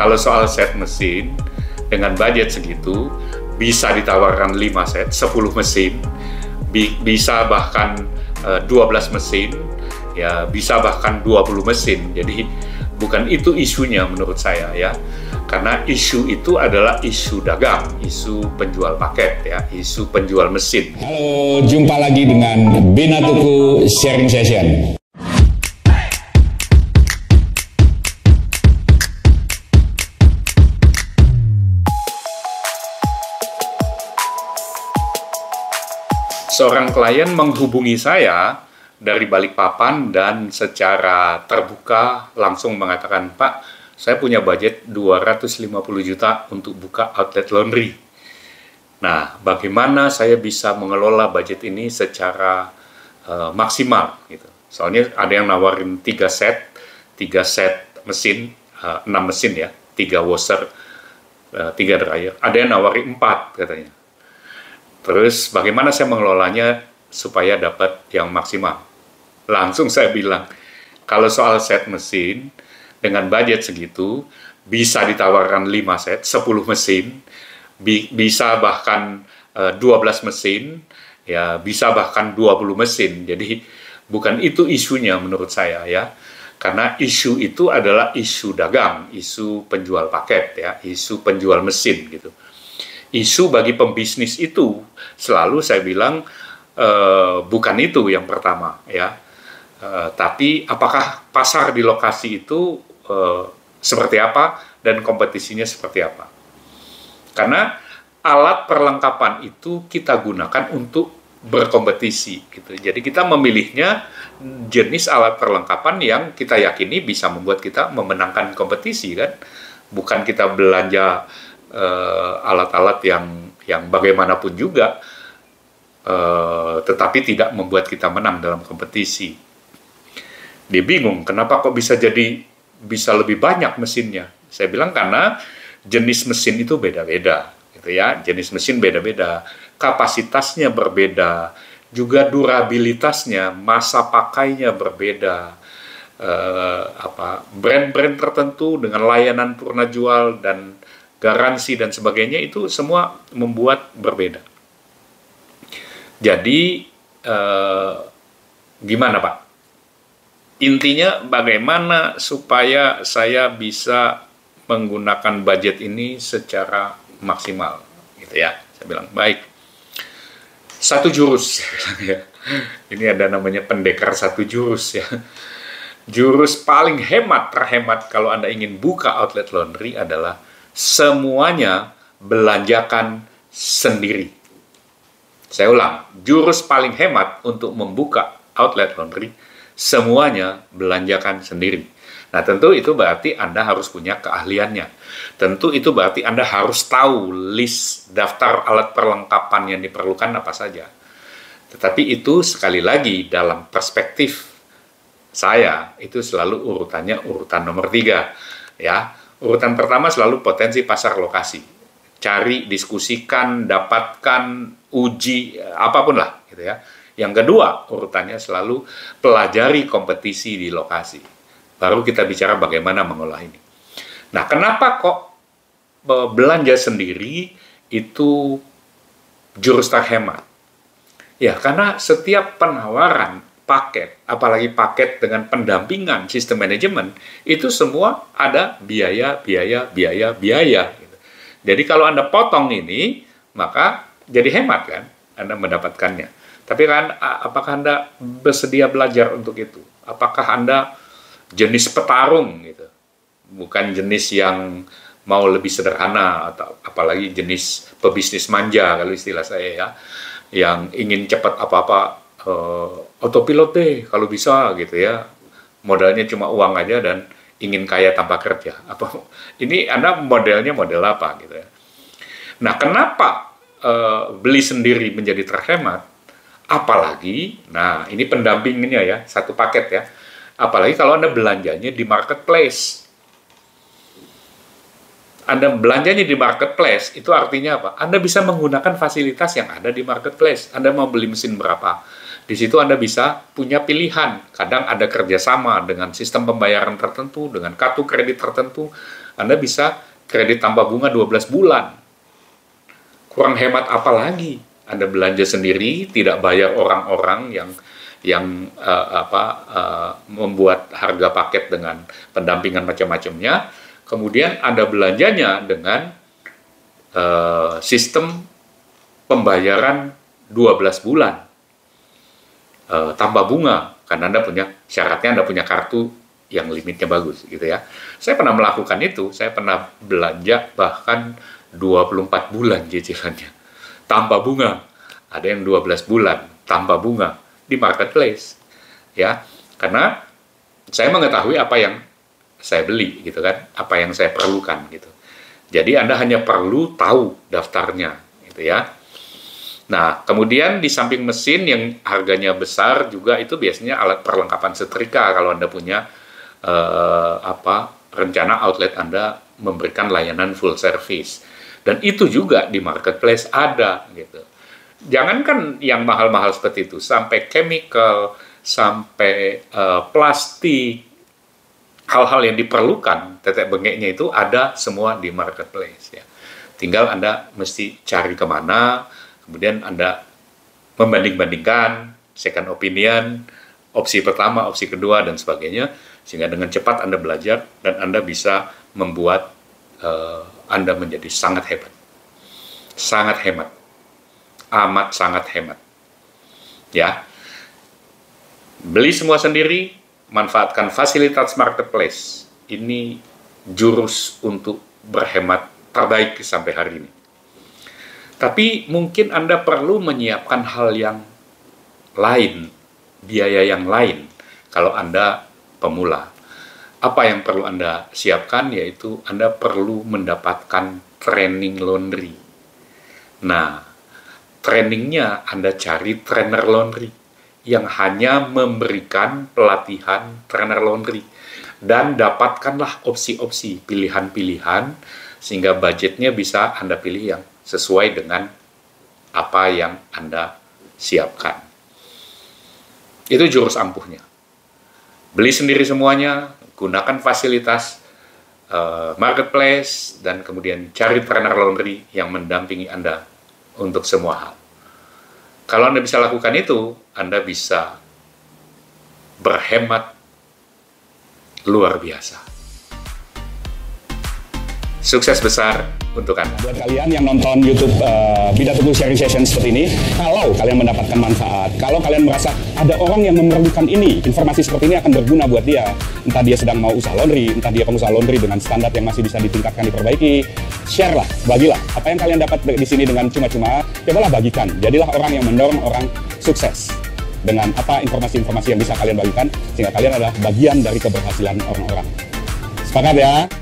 Kalau soal set mesin, dengan budget segitu, bisa ditawarkan 5 set, 10 mesin, bi bisa bahkan e, eh, 12 mesin, ya bisa bahkan 20 mesin. Jadi bukan itu isunya menurut saya ya. Karena isu itu adalah isu dagang, isu penjual paket ya, isu penjual mesin. Halo, jumpa lagi dengan Bina Binatuku Sharing Session. seorang klien menghubungi saya dari Balikpapan dan secara terbuka langsung mengatakan, "Pak, saya punya budget 250 juta untuk buka outlet laundry." Nah, bagaimana saya bisa mengelola budget ini secara uh, maksimal gitu. Soalnya ada yang nawarin 3 set, 3 set mesin, uh, eh, 6 mesin ya, 3 washer, uh, eh, 3 dryer. Ada yang nawarin 4 katanya Terus bagaimana saya mengelolanya supaya dapat yang maksimal? Langsung saya bilang, kalau soal set mesin dengan budget segitu bisa ditawarkan 5 set, 10 mesin, bi bisa bahkan e, eh, 12 mesin, ya bisa bahkan 20 mesin. Jadi bukan itu isunya menurut saya ya. Karena isu itu adalah isu dagang, isu penjual paket ya, isu penjual mesin gitu isu bagi pembisnis itu selalu saya bilang e, bukan itu yang pertama ya. e, tapi apakah pasar di lokasi itu e, seperti apa dan kompetisinya seperti apa? Karena alat perlengkapan itu kita gunakan untuk berkompetisi gitu. Jadi kita memilihnya jenis alat perlengkapan yang kita yakini bisa membuat kita memenangkan kompetisi kan. Bukan kita belanja Eh, alat-alat uh, yang yang bagaimanapun juga, uh, tetapi tidak membuat kita menang dalam kompetisi. Dia bingung, kenapa kok bisa jadi bisa lebih banyak mesinnya? Saya bilang karena jenis mesin itu beda-beda, gitu ya. Jenis mesin beda-beda, kapasitasnya berbeda, juga durabilitasnya, masa pakainya berbeda. Uh, apa brand-brand tertentu dengan layanan purna jual dan garansi dan sebagainya itu semua membuat berbeda. Jadi eh, gimana Pak? Intinya bagaimana supaya saya bisa menggunakan budget ini secara maksimal, gitu ya? Saya bilang baik. Satu jurus, ya. Ini ada namanya pendekar satu jurus ya. Jurus paling hemat terhemat kalau anda ingin buka outlet laundry adalah semuanya belanjakan sendiri. Saya ulang, jurus paling hemat untuk membuka outlet laundry, semuanya belanjakan sendiri. Nah, tentu itu berarti Anda harus punya keahliannya. Tentu itu berarti Anda harus tahu list daftar alat perlengkapan yang diperlukan apa saja. Tetapi itu sekali lagi dalam perspektif saya itu selalu urutannya urutan nomor tiga ya Urutan pertama selalu potensi pasar lokasi. Cari, diskusikan, dapatkan, uji, apapun lah gitu ya. Yang kedua, urutannya selalu pelajari kompetisi di lokasi. Baru kita bicara bagaimana mengolah ini. Nah, kenapa kok e, belanja sendiri itu jurus terhemat? Ya, karena setiap penawaran paket, apalagi paket dengan pendampingan sistem manajemen, itu semua ada biaya, biaya, biaya, biaya. Jadi kalau Anda potong ini, maka jadi hemat kan Anda mendapatkannya. Tapi kan apakah Anda bersedia belajar untuk itu? Apakah Anda jenis petarung gitu? Bukan jenis yang mau lebih sederhana atau apalagi jenis pebisnis manja kalau istilah saya ya yang ingin cepat apa-apa uh, autopilot deh kalau bisa gitu ya modalnya cuma uang aja dan ingin kaya tanpa kerja apa ini anda modelnya model apa gitu ya nah kenapa uh, beli sendiri menjadi terhemat apalagi nah ini pendampingnya ya satu paket ya apalagi kalau anda belanjanya di marketplace anda belanjanya di marketplace, itu artinya apa? Anda bisa menggunakan fasilitas yang ada di marketplace. Anda mau beli mesin berapa? Di situ Anda bisa punya pilihan. Kadang ada kerjasama dengan sistem pembayaran tertentu, dengan kartu kredit tertentu. Anda bisa kredit tambah bunga 12 bulan. Kurang hemat apa lagi? Anda belanja sendiri, tidak bayar orang-orang yang yang uh, apa uh, membuat harga paket dengan pendampingan macam-macamnya. Kemudian Anda belanjanya dengan uh, sistem pembayaran 12 bulan e, tambah bunga karena Anda punya syaratnya Anda punya kartu yang limitnya bagus gitu ya. Saya pernah melakukan itu, saya pernah belanja bahkan 24 bulan cicilannya tanpa bunga. Ada yang 12 bulan tanpa bunga di marketplace. Ya, karena saya mengetahui apa yang saya beli gitu kan, apa yang saya perlukan gitu. Jadi Anda hanya perlu tahu daftarnya gitu ya. Nah, kemudian di samping mesin yang harganya besar juga itu biasanya alat perlengkapan setrika kalau Anda punya eh, apa rencana outlet Anda memberikan layanan full service. Dan itu juga di marketplace ada gitu. Jangankan yang mahal-mahal seperti itu, sampai chemical, sampai eh, plastik, hal-hal yang diperlukan tetek bengeknya itu ada semua di marketplace ya. Tinggal Anda mesti cari kemana, Kemudian Anda membanding-bandingkan second opinion, opsi pertama, opsi kedua dan sebagainya sehingga dengan cepat Anda belajar dan Anda bisa membuat uh, Anda menjadi sangat hebat. Sangat hemat. Amat sangat hemat. Ya. Beli semua sendiri, manfaatkan fasilitas marketplace. Ini jurus untuk berhemat terbaik sampai hari ini. Tapi mungkin Anda perlu menyiapkan hal yang lain, biaya yang lain kalau Anda pemula. Apa yang perlu Anda siapkan yaitu Anda perlu mendapatkan training laundry. Nah, trainingnya Anda cari trainer laundry yang hanya memberikan pelatihan trainer laundry dan dapatkanlah opsi-opsi pilihan-pilihan sehingga budgetnya bisa Anda pilih yang sesuai dengan apa yang Anda siapkan. Itu jurus ampuhnya. Beli sendiri semuanya, gunakan fasilitas uh, marketplace, dan kemudian cari trainer laundry yang mendampingi Anda untuk semua hal. Kalau Anda bisa lakukan itu, Anda bisa berhemat luar biasa sukses besar untuk Anda. Buat kalian yang nonton YouTube uh, eh, Pidato Sharing Session seperti ini, kalau kalian mendapatkan manfaat, kalau kalian merasa ada orang yang memerlukan ini, informasi seperti ini akan berguna buat dia. Entah dia sedang mau usaha laundry, entah dia pengusaha laundry dengan standar yang masih bisa ditingkatkan, diperbaiki, share lah, bagilah. Apa yang kalian dapat di sini dengan cuma-cuma, cobalah bagikan. Jadilah orang yang mendorong orang sukses dengan apa informasi-informasi yang bisa kalian bagikan, sehingga kalian adalah bagian dari keberhasilan orang-orang. Sepakat ya?